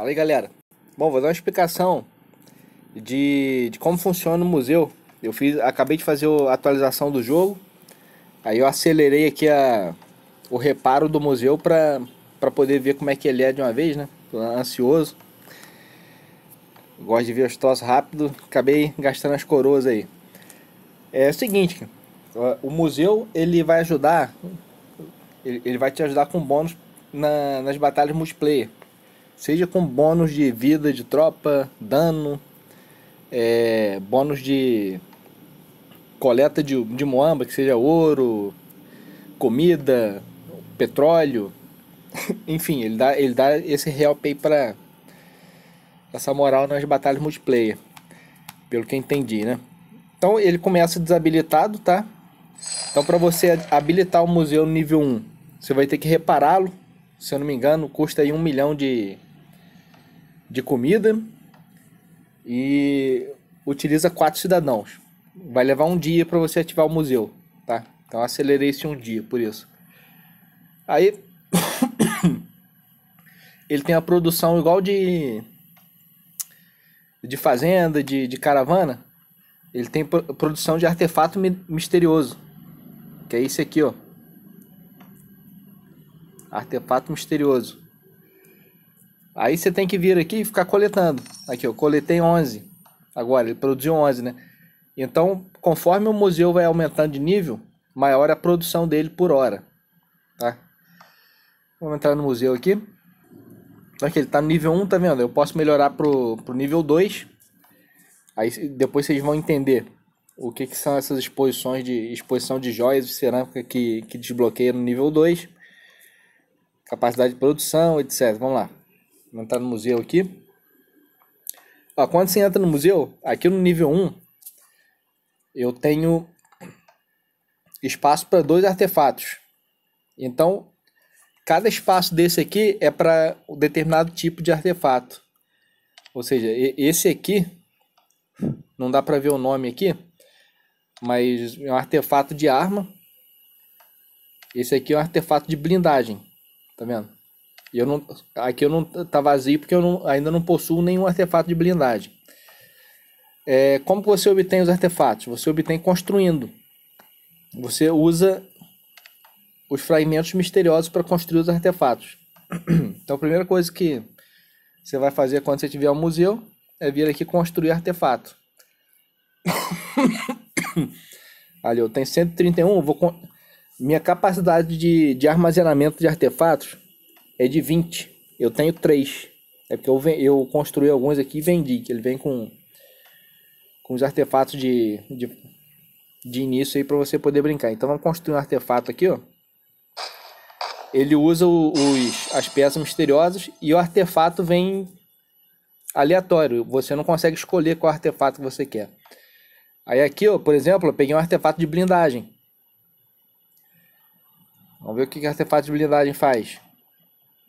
Fala aí, galera. Bom, vou dar uma explicação de, de como funciona o museu. Eu fiz, acabei de fazer a atualização do jogo. Aí eu acelerei aqui a, o reparo do museu para poder ver como é que ele é de uma vez, né? Tô ansioso. Gosto de ver os troços rápido. Acabei gastando as coroas aí. É o seguinte, o museu ele vai ajudar, ele, ele vai te ajudar com bônus na, nas batalhas multiplayer seja com bônus de vida de tropa, dano, é, bônus de coleta de, de moamba, que seja ouro, comida, petróleo. Enfim, ele dá, ele dá esse real pay para essa moral nas batalhas multiplayer, pelo que entendi, né? Então ele começa desabilitado, tá? Então para você habilitar o museu no nível 1, você vai ter que repará-lo. Se eu não me engano, custa aí um milhão de de comida e utiliza quatro cidadãos. Vai levar um dia para você ativar o museu, tá? Então acelerei esse um dia, por isso. Aí ele tem a produção igual de de fazenda, de, de caravana. Ele tem produção de artefato misterioso, que é esse aqui, ó. Artefato misterioso. Aí você tem que vir aqui e ficar coletando. Aqui, eu coletei 11. Agora, ele produziu 11, né? Então, conforme o museu vai aumentando de nível, maior a produção dele por hora. Tá? Vamos entrar no museu aqui. Aqui, ele está no nível 1, tá vendo? Eu posso melhorar pro, pro nível 2. Aí depois vocês vão entender o que, que são essas exposições de exposição de joias de cerâmica que, que desbloqueia no nível 2. Capacidade de produção, etc. Vamos lá. Vamos entrar tá no museu aqui. Ó, quando você entra no museu, aqui no nível 1, eu tenho espaço para dois artefatos. Então, cada espaço desse aqui é para um determinado tipo de artefato. Ou seja, esse aqui, não dá para ver o nome aqui, mas é um artefato de arma. Esse aqui é um artefato de blindagem, tá vendo? E eu não, aqui eu não tá vazio porque eu não, ainda não possuo nenhum artefato de blindagem. É, como você obtém os artefatos? Você obtém construindo. Você usa os fragmentos misteriosos para construir os artefatos. Então a primeira coisa que você vai fazer quando você tiver ao museu é vir aqui construir artefato. Ali eu tenho 131, vou minha capacidade de, de armazenamento de artefatos é de 20. Eu tenho 3. É porque eu, eu construí alguns aqui e vendi, que ele vem com, com os artefatos de, de, de início aí para você poder brincar. Então vamos construir um artefato aqui, ó. Ele usa os, as peças misteriosas e o artefato vem aleatório. Você não consegue escolher qual artefato que você quer. Aí aqui, ó, por exemplo, eu peguei um artefato de blindagem. Vamos ver o que, que artefato de blindagem faz.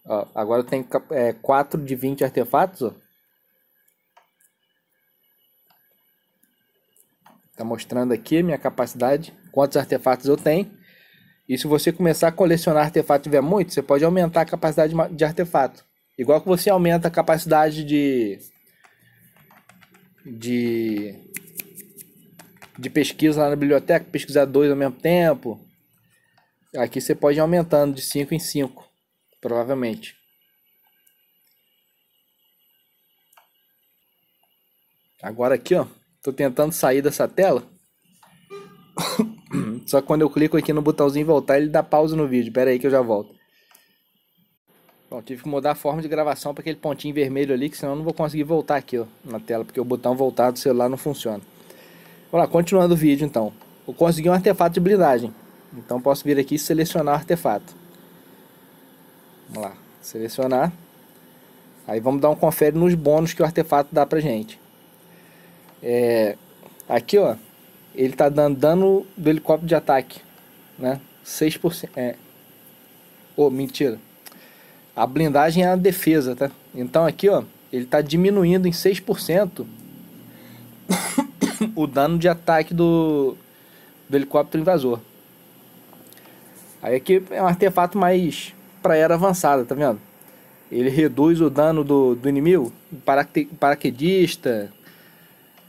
Ó, agora tem é, 4 de 20 artefatos. Ó. Tá mostrando aqui minha capacidade, quantos artefatos eu tenho. E se você começar a colecionar artefatos e tiver muito, você pode aumentar a capacidade de artefato. Igual que você aumenta a capacidade de de de pesquisa lá na biblioteca, pesquisar dois ao mesmo tempo. Aqui você pode ir aumentando de 5 em 5. Provavelmente. Agora aqui, ó, tô tentando sair dessa tela. Só que quando eu clico aqui no botãozinho voltar, ele dá pausa no vídeo. Pera aí que eu já volto. Bom, tive que mudar a forma de gravação para aquele pontinho vermelho ali, que senão eu não vou conseguir voltar aqui ó, na tela, porque o botão voltar do celular não funciona. Vamos lá, continuando o vídeo então. Eu consegui um artefato de blindagem, então posso vir aqui e selecionar o artefato. Vamos lá, selecionar. Aí vamos dar um confere nos bônus que o artefato dá pra gente. É, aqui, ó, ele tá dando dano do helicóptero de ataque, né? 6%. É. Oh, mentira. A blindagem é a defesa, tá? Então aqui, ó, ele tá diminuindo em 6% o dano de ataque do, do helicóptero invasor. Aí aqui é um artefato mais para era avançada, tá vendo? Ele reduz o dano do, do inimigo, paraquedista,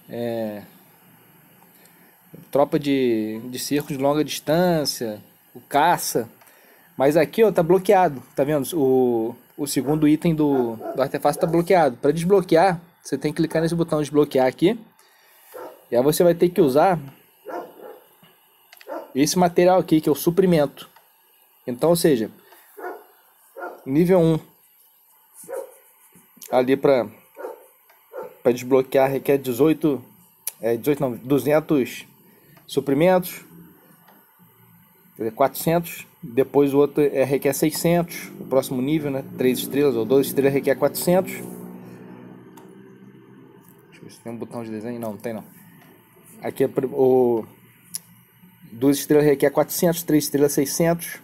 é, tropa de, de circo de longa distância, o caça. Mas aqui ó, tá bloqueado, tá vendo? O, o segundo item do, do artefato tá bloqueado. Para desbloquear, você tem que clicar nesse botão desbloquear aqui. E aí você vai ter que usar esse material aqui, que é o suprimento. Então, ou seja, nível 1. Ali para para desbloquear requer 18 é 18 não, 200 suprimentos. 400, depois o outro é, requer 600, o próximo nível, né? 3 estrelas ou 2 estrelas requer 400. Deixa eu ver se tem um botão de desenho, não, não tem não. Aqui é o 2 estrelas requer 400, 3 estrelas 600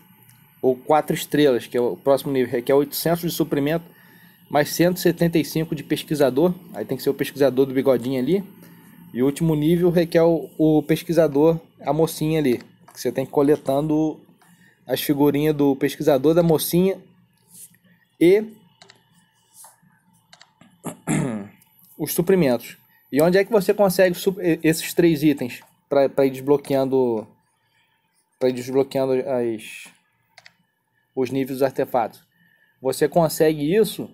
ou 4 estrelas, que é o próximo nível, que é 800 de suprimento, mais 175 de pesquisador, aí tem que ser o pesquisador do bigodinho ali. E o último nível requer o, o pesquisador, a mocinha ali, que você tem que coletando as figurinhas do pesquisador, da mocinha e os suprimentos. E onde é que você consegue esses três itens para ir desbloqueando para ir desbloqueando as os níveis dos artefatos. Você consegue isso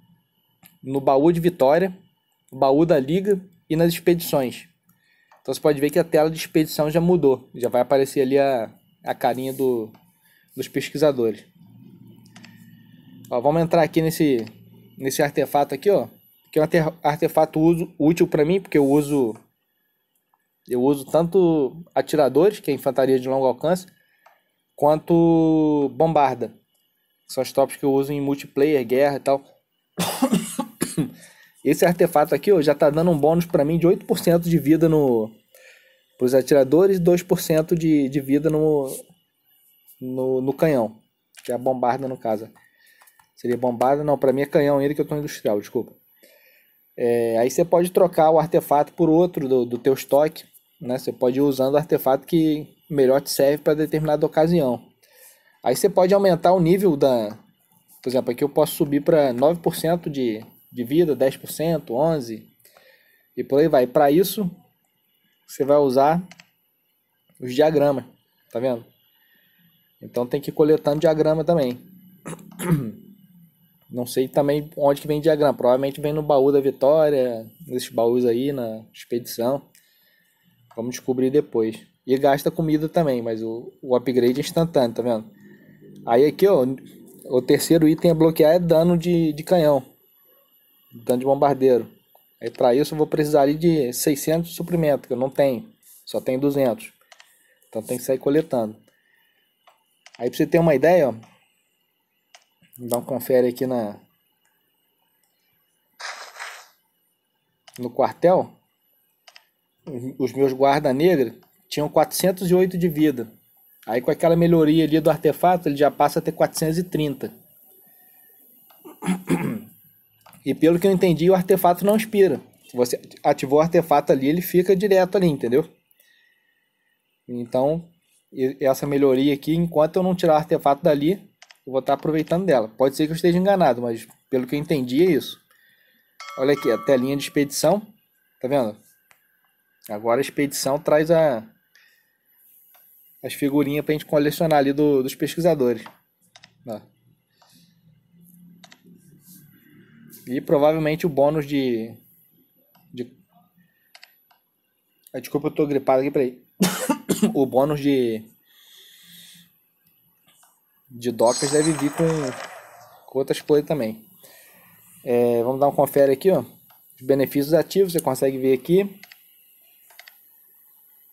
no baú de vitória, baú da liga e nas expedições. Então você pode ver que a tela de expedição já mudou, já vai aparecer ali a, a carinha do, dos pesquisadores. Ó, vamos entrar aqui nesse, nesse artefato aqui, ó, que é um artefato uso, útil para mim, porque eu uso eu uso tanto atiradores, que é infantaria de longo alcance, quanto bombarda. São as tops que eu uso em multiplayer, guerra e tal. Esse artefato aqui ó, já tá dando um bônus para mim de 8% de vida no os atiradores e 2% de, de vida no, no, no, canhão. Que é a bombarda no caso. Seria bombarda, não, para mim é canhão ainda que eu tô industrial, desculpa. É, aí você pode trocar o artefato por outro do, do teu estoque. Né? Você pode ir usando o artefato que, melhor te serve para determinada ocasião. Aí você pode aumentar o nível da. Por exemplo, aqui eu posso subir para 9% de, de vida, 10%, 11%, e por aí vai. Para isso, você vai usar os diagramas, tá vendo? Então tem que ir coletando diagrama também. Não sei também onde que vem diagrama. Provavelmente vem no baú da vitória, nesses baús aí, na expedição. Vamos descobrir depois. E gasta comida também, mas o, o upgrade é instantâneo, tá vendo? Aí aqui, ó, o terceiro item a bloquear é dano de, de canhão. Dano de bombardeiro. Aí para isso eu vou precisar ali de 600 de suprimento, que eu não tenho. Só tenho 200. Então tem que sair coletando. Aí pra você ter uma ideia, ó. Dá um confere aqui na... No quartel. Os meus guarda negra tinham 408 de vida. Aí com aquela melhoria ali do artefato, ele já passa a ter 430. E pelo que eu entendi, o artefato não expira. Se você ativou o artefato ali, ele fica direto ali, entendeu? Então, essa melhoria aqui, enquanto eu não tirar o artefato dali, eu vou estar aproveitando dela. Pode ser que eu esteja enganado, mas pelo que eu entendi é isso. Olha aqui, a telinha de expedição, tá vendo? Agora a expedição traz a, as figurinhas pra gente colecionar ali do, dos pesquisadores. Ó. E provavelmente o bônus de. de... Ah, desculpa, eu tô gripado aqui, peraí. o bônus de. De docas deve vir com, com outras coisas também. É, vamos dar um confere aqui, ó. Os benefícios ativos, você consegue ver aqui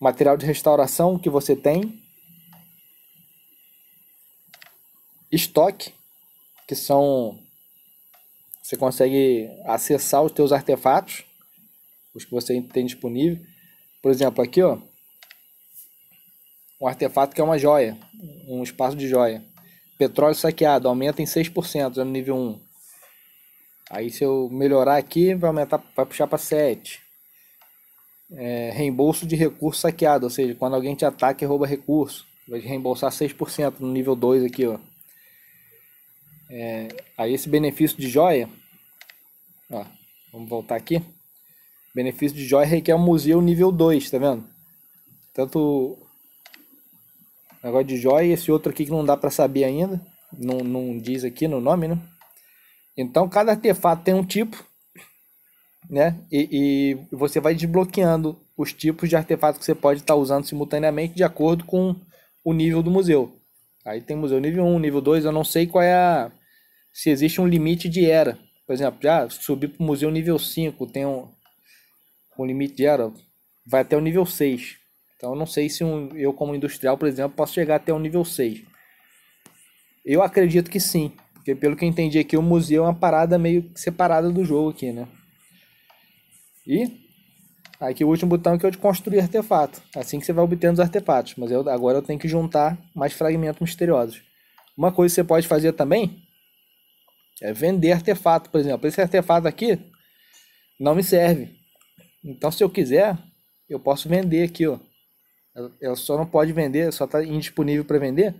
material de restauração que você tem, estoque, que são você consegue acessar os teus artefatos, os que você tem disponível. Por exemplo, aqui, ó, um artefato que é uma joia, um espaço de joia. Petróleo saqueado aumenta em 6% no nível 1. Aí se eu melhorar aqui, vai aumentar, vai puxar para 7 é, reembolso de recurso saqueado, ou seja, quando alguém te ataca e rouba recurso, vai reembolsar 6% no nível 2 aqui, ó. É, aí esse benefício de joia, ó, vamos voltar aqui. Benefício de joia requer um museu nível 2, tá vendo? Tanto o negócio de joia e esse outro aqui que não dá para saber ainda, não, não diz aqui no nome, né? Então cada artefato tem um tipo, né? E, e, você vai desbloqueando os tipos de artefatos que você pode estar usando simultaneamente de acordo com o nível do museu. Aí tem museu nível 1, nível 2, eu não sei qual é a. se existe um limite de era. Por exemplo, já subir para o museu nível 5, tem um, um limite de era, vai até o nível 6. Então eu não sei se um, eu, como industrial, por exemplo, posso chegar até o nível 6. Eu acredito que sim, porque pelo que eu entendi aqui, o museu é uma parada meio separada do jogo aqui, né? E aqui o último botão é que é o de construir artefato. Assim que você vai obtendo os artefatos. Mas eu, agora eu tenho que juntar mais fragmentos misteriosos. Uma coisa que você pode fazer também é vender artefato, por exemplo. Esse artefato aqui não me serve. Então se eu quiser, eu posso vender aqui, ó. Ela é, é, só não pode vender, só está indisponível para vender,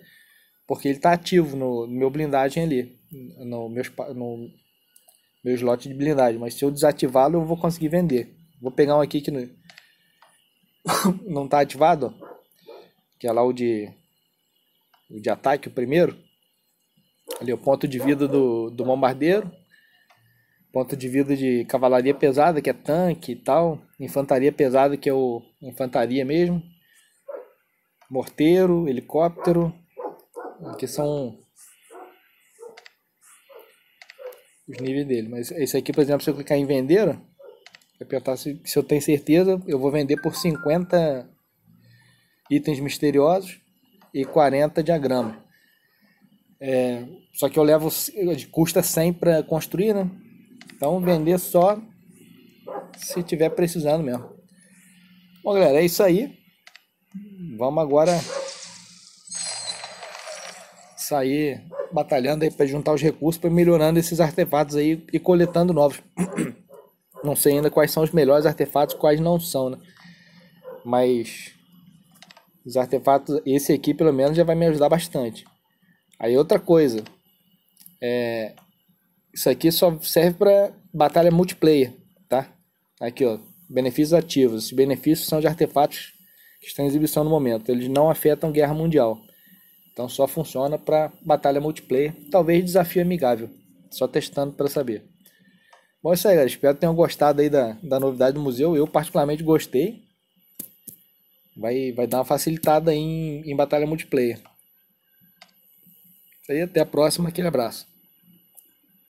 porque ele está ativo no, no, meu blindagem ali, no, meus, no, meu slot de blindagem. Mas se eu desativá-lo, eu vou conseguir vender. Vou pegar um aqui que não, não tá ativado, Que é lá o de, o de ataque, o primeiro. Ali o ponto de vida do, do bombardeiro. Ponto de vida de cavalaria pesada, que é tanque e tal. Infantaria pesada, que é o infantaria mesmo. Morteiro, helicóptero. Que são os níveis dele. Mas esse aqui, por exemplo, se eu clicar em vender, apertar se, se eu tenho certeza, eu vou vender por 50 itens misteriosos e 40 diagramas. É, só que eu levo, custa 100 para construir, né? Então vender só se tiver precisando mesmo. Bom, galera, é isso aí. Vamos agora sair batalhando aí para juntar os recursos para melhorando esses artefatos aí e coletando novos. Não sei ainda quais são os melhores artefatos, quais não são, né? Mas os artefatos, esse aqui pelo menos já vai me ajudar bastante. Aí outra coisa, é, isso aqui só serve para batalha multiplayer, tá? Aqui ó, benefícios ativos. Esses benefícios são de artefatos que estão em exibição no momento. Eles não afetam guerra mundial. Então só funciona para batalha multiplayer, talvez desafio amigável. Só testando para saber. Bom, é isso aí, galera. Espero que tenham gostado aí da, da novidade do museu. Eu particularmente gostei. Vai, vai dar uma facilitada em, em batalha multiplayer. aí, até a próxima, aquele abraço.